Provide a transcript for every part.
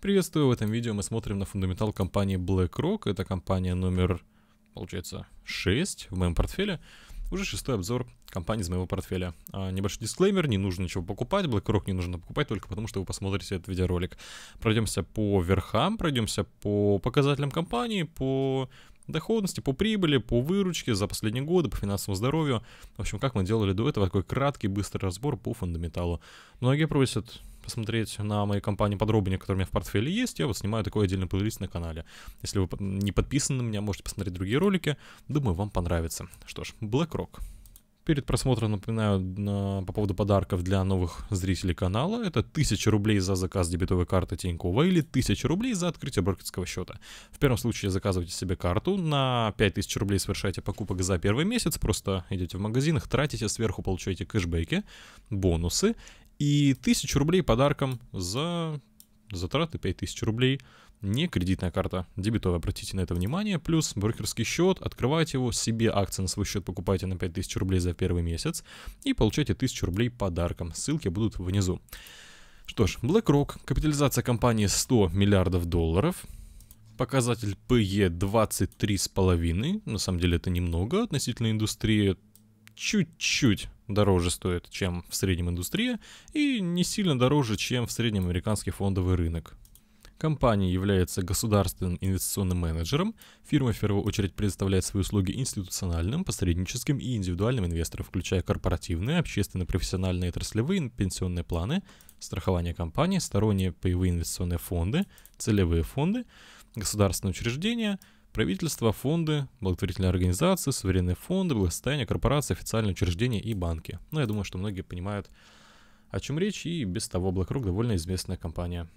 Приветствую, в этом видео мы смотрим на фундаментал компании BlackRock. Это компания номер, получается, 6 в моем портфеле. Уже шестой обзор компании из моего портфеля. А, небольшой дисклеймер, не нужно ничего покупать, BlackRock не нужно покупать только потому, что вы посмотрите этот видеоролик. Пройдемся по верхам, пройдемся по показателям компании, по доходности, по прибыли, по выручке за последние годы, по финансовому здоровью. В общем, как мы делали до этого, такой краткий, быстрый разбор по фундаменталу. Многие просят посмотреть на мои компании подробнее, которые у меня в портфеле есть, я вот снимаю такой отдельный плейлист на канале. Если вы не подписаны на меня, можете посмотреть другие ролики. Думаю, вам понравится. Что ж, BlackRock перед просмотром напоминаю на, по поводу подарков для новых зрителей канала. Это 1000 рублей за заказ дебетовой карты Тинькова или 1000 рублей за открытие брокерского счета. В первом случае заказывайте себе карту, на 5000 рублей совершайте покупок за первый месяц, просто идете в магазинах, тратите, сверху получаете кэшбэки, бонусы и 1000 рублей подарком за затраты 5000 рублей не кредитная карта, дебетовая, обратите на это внимание, плюс брокерский счет, открывайте его, себе акции на свой счет покупайте на 5000 рублей за первый месяц и получайте 1000 рублей подарком, ссылки будут внизу. Что ж, BlackRock, капитализация компании 100 миллиардов долларов, показатель PE 23,5, на самом деле это немного, относительно индустрии чуть-чуть дороже стоит, чем в среднем индустрия, и не сильно дороже, чем в среднем американский фондовый рынок. Компания является государственным инвестиционным менеджером. Фирма в первую очередь предоставляет свои услуги институциональным, посредническим и индивидуальным инвесторам, включая корпоративные, общественно-профессиональные, отраслевые, пенсионные планы, страхование компании, сторонние паевые инвестиционные фонды, целевые фонды, государственные учреждения, правительства, фонды, благотворительные организации, суверенные фонды, благосостояние корпорации, официальные учреждения и банки. Но ну, я думаю, что многие понимают, о чем речь, и без того блокруг довольно известная компания –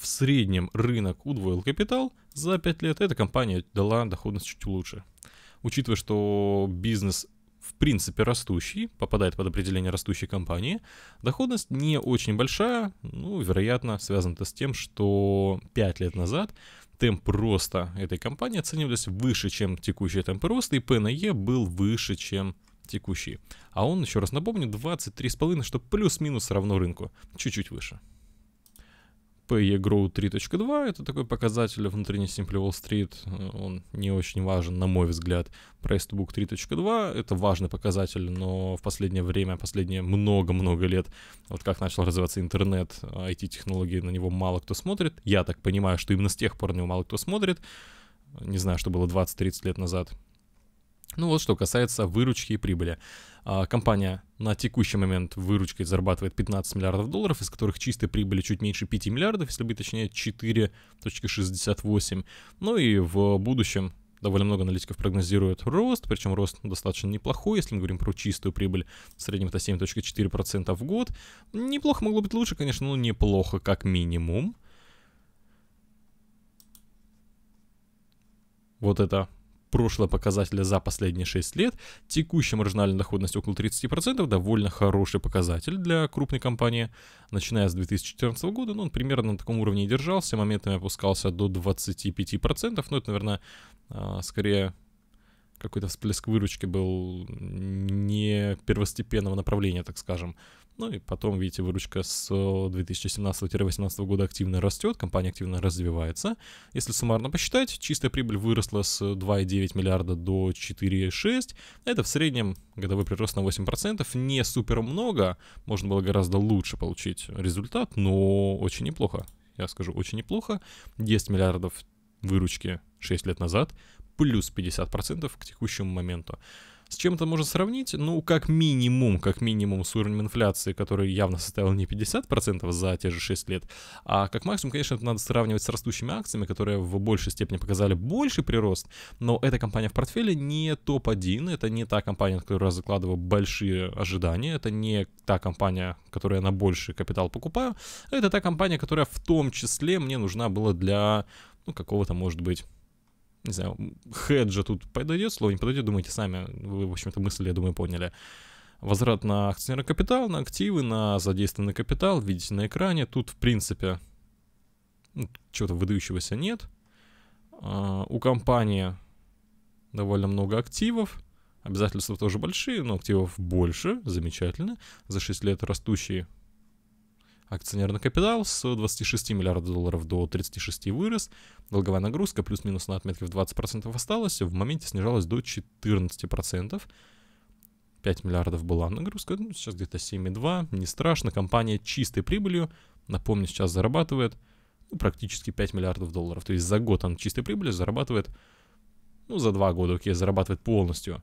в среднем рынок удвоил капитал за 5 лет, эта компания дала доходность чуть лучше. Учитывая, что бизнес в принципе растущий, попадает под определение растущей компании, доходность не очень большая, ну, вероятно, связано это с тем, что 5 лет назад темп роста этой компании оценивались выше, чем текущий темп роста, и P E был выше, чем текущий. А он, еще раз напомню, 23,5, что плюс-минус равно рынку, чуть-чуть выше. PE Grow 3.2 — это такой показатель внутренний Simple Wall Street, э, он не очень важен, на мой взгляд. Price to Book 3.2 — это важный показатель, но в последнее время, последние много-много лет, вот как начал развиваться интернет, IT-технологии, на него мало кто смотрит. Я так понимаю, что именно с тех пор на него мало кто смотрит. Не знаю, что было 20-30 лет назад — ну вот что касается выручки и прибыли. А, компания на текущий момент выручкой зарабатывает 15 миллиардов долларов, из которых чистой прибыли чуть меньше 5 миллиардов, если быть точнее 4.68. Ну и в будущем довольно много аналитиков прогнозируют рост, причем рост достаточно неплохой, если мы говорим про чистую прибыль, в среднем это 7.4% в год. Неплохо могло быть лучше, конечно, но неплохо как минимум. Вот это прошлого показателя за последние 6 лет. Текущая маржинальная доходность около 30%, довольно хороший показатель для крупной компании. Начиная с 2014 года, ну, он примерно на таком уровне и держался, моментами опускался до 25%, но ну, это, наверное, а, скорее какой-то всплеск выручки был не первостепенного направления, так скажем. Ну и потом, видите, выручка с 2017-2018 э, года активно растет, компания активно развивается. Если суммарно посчитать, чистая прибыль выросла с 2,9 миллиарда до 4,6. Это в среднем годовой прирост на 8%. Не супер много, можно было гораздо лучше получить результат, но очень неплохо. Я скажу, очень неплохо. 10 миллиардов выручки 6 лет назад, плюс 50% к текущему моменту. С чем это можно сравнить? Ну, как минимум, как минимум с уровнем инфляции, который явно составил не 50% за те же 6 лет, а как максимум, конечно, это надо сравнивать с растущими акциями, которые в большей степени показали больший прирост, но эта компания в портфеле не топ-1, это не та компания, на которую я закладываю большие ожидания, это не та компания, которую я на больший капитал покупаю, это та компания, которая в том числе мне нужна была для ну, какого-то, может быть, не знаю, хеджа тут подойдет слово, не подойдет, думайте сами, вы, в общем-то, мысль, я думаю, поняли. Возврат на акционерный капитал, на активы, на задействованный капитал, видите на экране, тут, в принципе, ну, чего-то выдающегося нет. А, у компании довольно много активов, обязательства тоже большие, но активов больше, замечательно. За 6 лет растущий Акционерный капитал с 26 миллиардов долларов до 36 вырос. Долговая нагрузка плюс-минус на отметке в 20% осталась. В моменте снижалась до 14%. 5 миллиардов была нагрузка, ну, сейчас где-то 7,2, не страшно, компания чистой прибылью, напомню, сейчас зарабатывает ну, практически 5 миллиардов долларов, то есть за год она чистой прибылью зарабатывает, ну, за 2 года, окей, зарабатывает полностью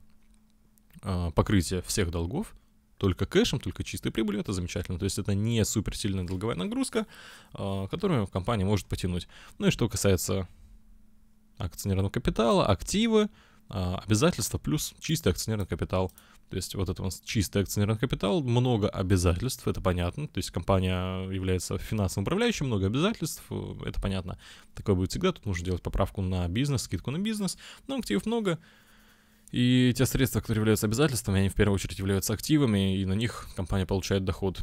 э, покрытие всех долгов, только кэшем, только чистой прибылью, это замечательно. То есть это не супер сильная долговая нагрузка, а, которую компания может потянуть. Ну и что касается акционерного капитала, активы, а, обязательства плюс чистый акционерный капитал. То есть вот это у нас чистый акционерный капитал, много обязательств, это понятно. То есть компания является финансовым управляющим, много обязательств, э, это понятно. Такое будет всегда, тут нужно делать поправку на бизнес, скидку на бизнес. Но активов много, и те средства, которые являются обязательствами, они в первую очередь являются активами, и на них компания получает доход.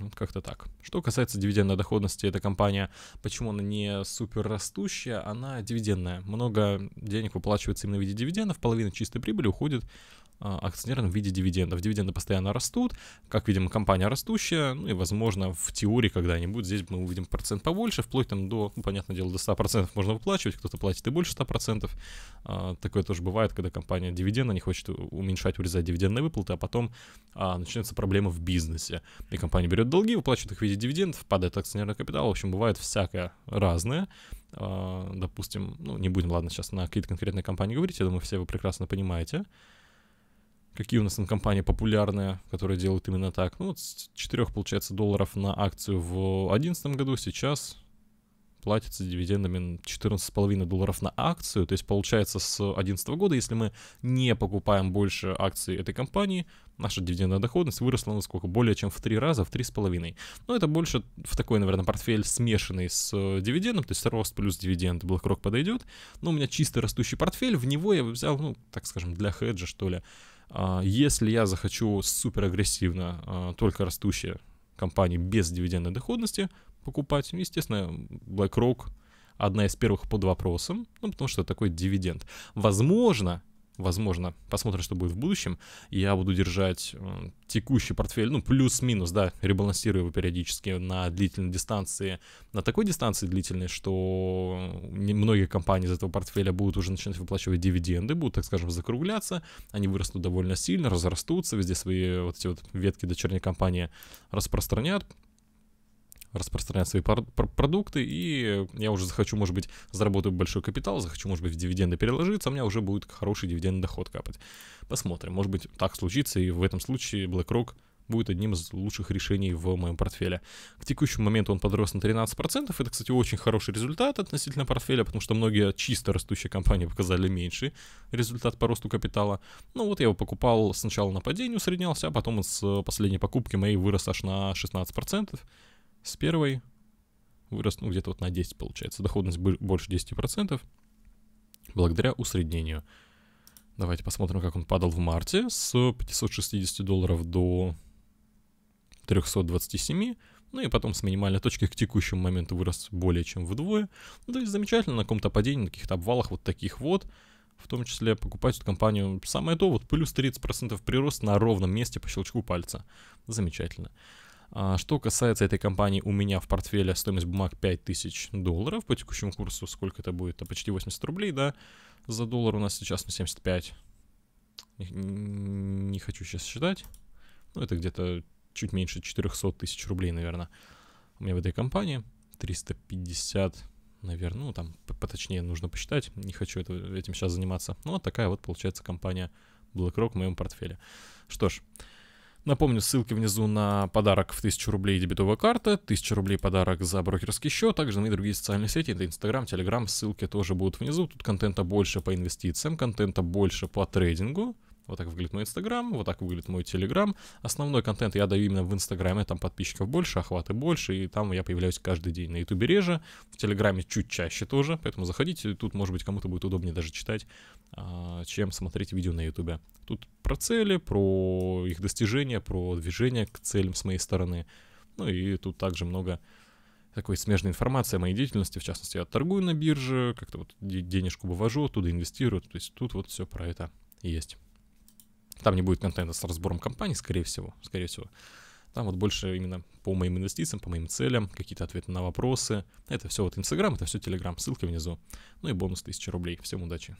Вот как-то так. Что касается дивидендной доходности, эта компания, почему она не супер растущая, она дивидендная. Много денег выплачивается именно в виде дивидендов, половина чистой прибыли уходит а, акционерам в виде дивидендов. Дивиденды постоянно растут, как, видим, компания растущая, ну и, возможно, в теории когда-нибудь здесь мы увидим процент побольше, вплоть там до, ну, понятное дело, до 100% можно выплачивать, кто-то платит и больше 100%. А, такое тоже бывает, когда компания дивиденда не хочет уменьшать, урезать дивидендные выплаты, а потом а, начинаются проблемы в бизнесе. И компания берет долги, выплачивает их в виде дивидендов, падает акционерный капитал, в общем, бывает всякое разное а, допустим, ну, не будем, ладно, сейчас на какие-то конкретные компании говорить, я думаю, все вы прекрасно понимаете. Какие у нас там компании популярные, которые делают именно так? Ну, вот с 4, получается, долларов на акцию в 2011 году, сейчас платится дивидендами 14,5 долларов на акцию. То есть получается с 2011 года, если мы не покупаем больше акций этой компании, наша дивидендная доходность выросла на сколько? Более чем в 3 раза, в 3,5. Но ну, это больше в такой, наверное, портфель смешанный с э, дивидендом, то есть рост плюс дивиденд BlackRock подойдет. Но у меня чисто растущий портфель, в него я взял, ну, так скажем, для хеджа, что ли. А, если я захочу супер агрессивно а, только растущие компании без дивидендной доходности, покупать. Ну, естественно, BlackRock одна из первых под вопросом, ну, потому что такой дивиденд. Возможно, возможно, посмотрим, что будет в будущем, я буду держать э, текущий портфель, ну, плюс-минус, да, ребалансирую его периодически на длительной дистанции, на такой дистанции длительной, что многие компании из этого портфеля будут уже начинать выплачивать дивиденды, будут, так скажем, закругляться, они вырастут довольно сильно, разрастутся, везде свои вот эти вот ветки дочерней компании распространят, распространять свои пар- пр- продукты, и я уже захочу, может быть, заработаю большой капитал, захочу, может быть, в дивиденды переложиться, а у меня уже будет хороший дивидендный доход капать. Посмотрим, может быть, так случится, и в этом случае BlackRock будет одним из лучших решений в моем портфеле. К текущему моменту он подрос на 13%. Это, кстати, очень хороший результат относительно портфеля, потому что многие чисто растущие компании показали меньший результат по росту капитала. Ну вот я его покупал сначала на падение усреднялся, а потом с последней покупки моей вырос аж на 16% с первой вырос ну, где-то вот на 10 получается. Доходность больше 10% благодаря усреднению. Давайте посмотрим, как он падал в марте с 560 долларов до 327. Ну и потом с минимальной точки к текущему моменту вырос более чем вдвое. Ну, то есть замечательно на каком-то падении, на каких-то обвалах вот таких вот. В том числе покупать эту компанию самое то, вот плюс 30% прирост на ровном месте по щелчку пальца. Замечательно. А, что касается этой компании, у меня в портфеле стоимость бумаг 5000 долларов. По текущему курсу сколько это будет? Это почти 80 рублей, да? За доллар у нас сейчас на 75. Не хочу сейчас считать. Ну, это где-то чуть меньше 400 тысяч рублей, наверное. У меня в этой компании 350, наверное, ну, там поточнее нужно посчитать. Не хочу это, этим сейчас заниматься. Ну, вот такая вот получается компания BlackRock в моем портфеле. Что ж, Напомню, ссылки внизу на подарок в 1000 рублей дебетовая карта, 1000 рублей подарок за брокерский счет, также на мои другие социальные сети, это Инстаграм, Телеграм, ссылки тоже будут внизу. Тут контента больше по инвестициям, контента больше по трейдингу. Вот так выглядит мой Инстаграм, вот так выглядит мой Телеграм. Основной контент я даю именно в Инстаграме, там подписчиков больше, охваты больше, и там я появляюсь каждый день. На Ютубе реже, в Телеграме чуть чаще тоже, поэтому заходите, тут, может быть, кому-то будет удобнее даже читать, а, чем смотреть видео на Ютубе. Тут про цели, про их достижения, про движение к целям с моей стороны. Ну и тут также много такой смежной информации о моей деятельности. В частности, я торгую на бирже, как-то вот денежку вывожу, оттуда инвестирую. То есть тут вот все про это есть. Там не будет контента с разбором компании, скорее всего, скорее всего. Там вот больше именно по моим инвестициям, по моим целям, какие-то ответы на вопросы. Это все вот Инстаграм, это все Телеграм, Ссылки внизу. Ну и бонус 1000 рублей. Всем удачи!